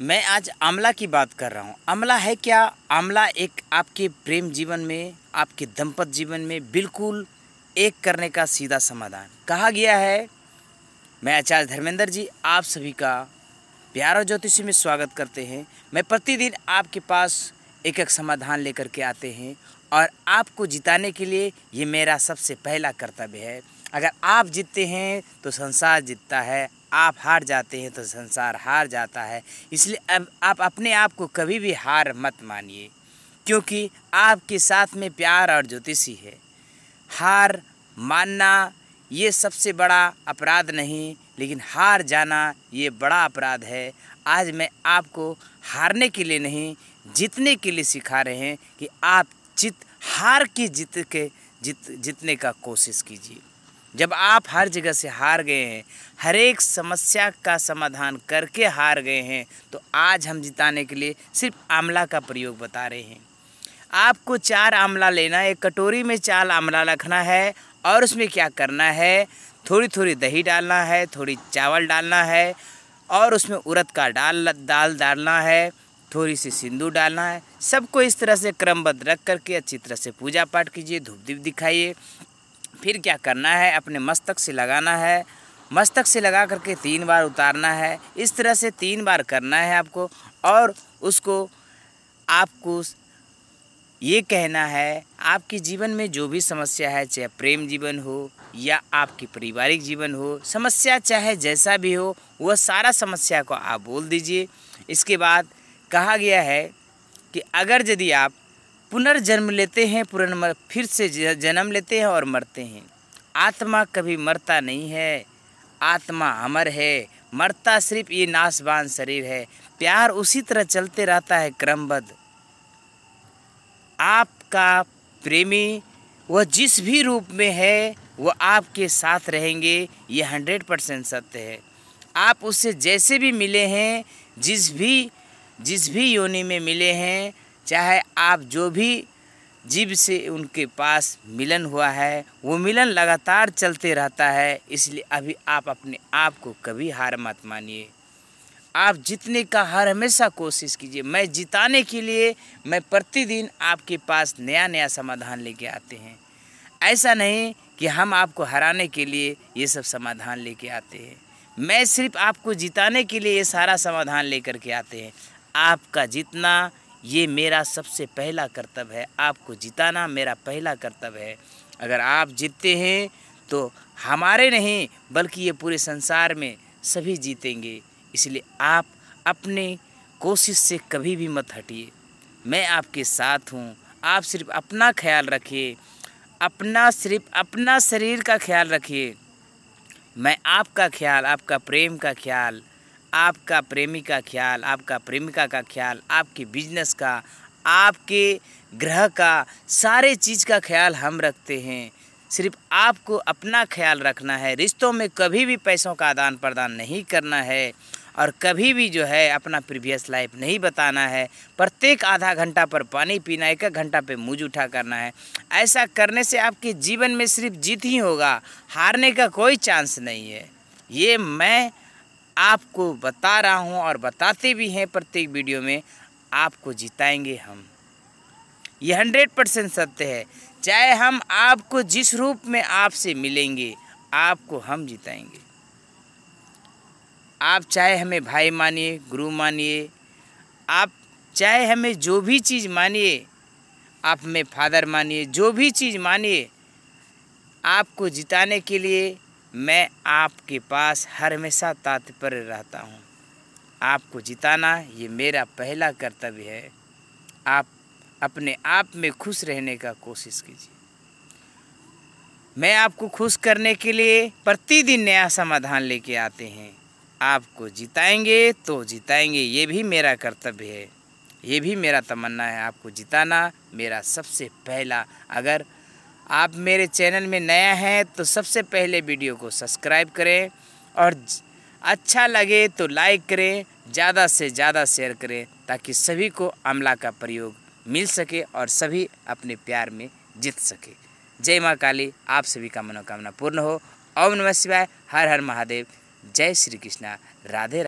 मैं आज आमला की बात कर रहा हूँ आमला है क्या आमला एक आपके प्रेम जीवन में आपके दंपत जीवन में बिल्कुल एक करने का सीधा समाधान कहा गया है मैं आचार्य धर्मेंद्र जी आप सभी का प्यारा ज्योतिषी में स्वागत करते हैं मैं प्रतिदिन आपके पास एक एक समाधान लेकर के आते हैं और आपको जिताने के लिए ये मेरा सबसे पहला कर्तव्य है अगर आप जीतते हैं तो संसार जीतता है आप हार जाते हैं तो संसार हार जाता है इसलिए अब आप अपने आप को कभी भी हार मत मानिए क्योंकि आपके साथ में प्यार और ज्योतिषी है हार मानना ये सबसे बड़ा अपराध नहीं लेकिन हार जाना ये बड़ा अपराध है आज मैं आपको हारने के लिए नहीं जीतने के लिए सिखा रहे हैं कि आप जित हार की जीत के जित जीतने का कोशिश कीजिए जब आप हर जगह से हार गए हैं हर एक समस्या का समाधान करके हार गए हैं तो आज हम जिताने के लिए सिर्फ आंवला का प्रयोग बता रहे हैं आपको चार आंवला लेना एक कटोरी में चार आंवला रखना है और उसमें क्या करना है थोड़ी थोड़ी दही डालना है थोड़ी चावल डालना है और उसमें उड़द का डाल दाल डालना है थोड़ी सी सिंदूर डालना है सबको इस तरह से क्रमबद्ध रख करके अच्छी तरह से पूजा पाठ कीजिए धूप दीप दिखाइए फिर क्या करना है अपने मस्तक से लगाना है मस्तक से लगा करके तीन बार उतारना है इस तरह से तीन बार करना है आपको और उसको आपको ये कहना है आपके जीवन में जो भी समस्या है चाहे प्रेम जीवन हो या आपकी पारिवारिक जीवन हो समस्या चाहे जैसा भी हो वह सारा समस्या को आप बोल दीजिए इसके बाद कहा गया है कि अगर यदि आप पुनर्जन्म लेते हैं पुनर्मर फिर से जन्म लेते हैं और मरते हैं आत्मा कभी मरता नहीं है आत्मा अमर है मरता सिर्फ ये नाशवान शरीर है प्यार उसी तरह चलते रहता है क्रमबद्ध आपका प्रेमी वह जिस भी रूप में है वह आपके साथ रहेंगे ये हंड्रेड परसेंट सत्य है आप उससे जैसे भी मिले हैं जिस भी जिस भी योनि में मिले हैं चाहे आप जो भी जीव से उनके पास मिलन हुआ है वो मिलन लगातार चलते रहता है इसलिए अभी आप अपने आप को कभी हार मत मानिए आप जीतने का हर हमेशा कोशिश कीजिए मैं जिताने के लिए मैं प्रतिदिन आपके पास नया नया समाधान लेके आते हैं ऐसा नहीं कि हम आपको हराने के लिए ये सब समाधान लेके आते हैं मैं सिर्फ आपको जिताने के लिए ये सारा समाधान लेकर के आते हैं आपका जितना ये मेरा सबसे पहला कर्तव्य है आपको जिताना मेरा पहला कर्तव्य है अगर आप जीतते हैं तो हमारे नहीं बल्कि ये पूरे संसार में सभी जीतेंगे इसलिए आप अपने कोशिश से कभी भी मत हटिए मैं आपके साथ हूँ आप सिर्फ अपना ख्याल रखिए अपना सिर्फ अपना शरीर का ख्याल रखिए मैं आपका ख्याल आपका प्रेम का ख्याल आपका प्रेमी का ख्याल आपका प्रेमिका का ख्याल आपके बिजनेस का आपके ग्रह का सारे चीज़ का ख्याल हम रखते हैं सिर्फ आपको अपना ख्याल रखना है रिश्तों में कभी भी पैसों का आदान प्रदान नहीं करना है और कभी भी जो है अपना प्रीवियस लाइफ नहीं बताना है प्रत्येक आधा घंटा पर पानी पीना एक घंटा पे मुँह उठा करना है ऐसा करने से आपके जीवन में सिर्फ जीत ही होगा हारने का कोई चांस नहीं है ये मैं आपको बता रहा हूँ और बताते भी हैं प्रत्येक वीडियो में आपको जिताएंगे हम ये हंड्रेड परसेंट सत्य है चाहे हम आपको जिस रूप में आपसे मिलेंगे आपको हम जिताएंगे आप चाहे हमें भाई मानिए गुरु मानिए आप चाहे हमें जो भी चीज़ मानिए आप हमें फादर मानिए जो भी चीज़ मानिए आपको जिताने के लिए मैं आपके पास हर हमेशा तात्पर्य रहता हूँ आपको जिताना ये मेरा पहला कर्तव्य है आप अपने आप में खुश रहने का कोशिश कीजिए मैं आपको खुश करने के लिए प्रतिदिन नया समाधान लेके आते हैं आपको जिताएंगे तो जिताएंगे ये भी मेरा कर्तव्य है ये भी मेरा तमन्ना है आपको जिताना मेरा सबसे पहला अगर आप मेरे चैनल में नया हैं तो सबसे पहले वीडियो को सब्सक्राइब करें और अच्छा लगे तो लाइक करें ज़्यादा से ज़्यादा शेयर करें ताकि सभी को अमला का प्रयोग मिल सके और सभी अपने प्यार में जीत सके जय माँ काली आप सभी का मनोकामना पूर्ण हो ओम नमः शिवाय हर हर महादेव जय श्री कृष्णा राधे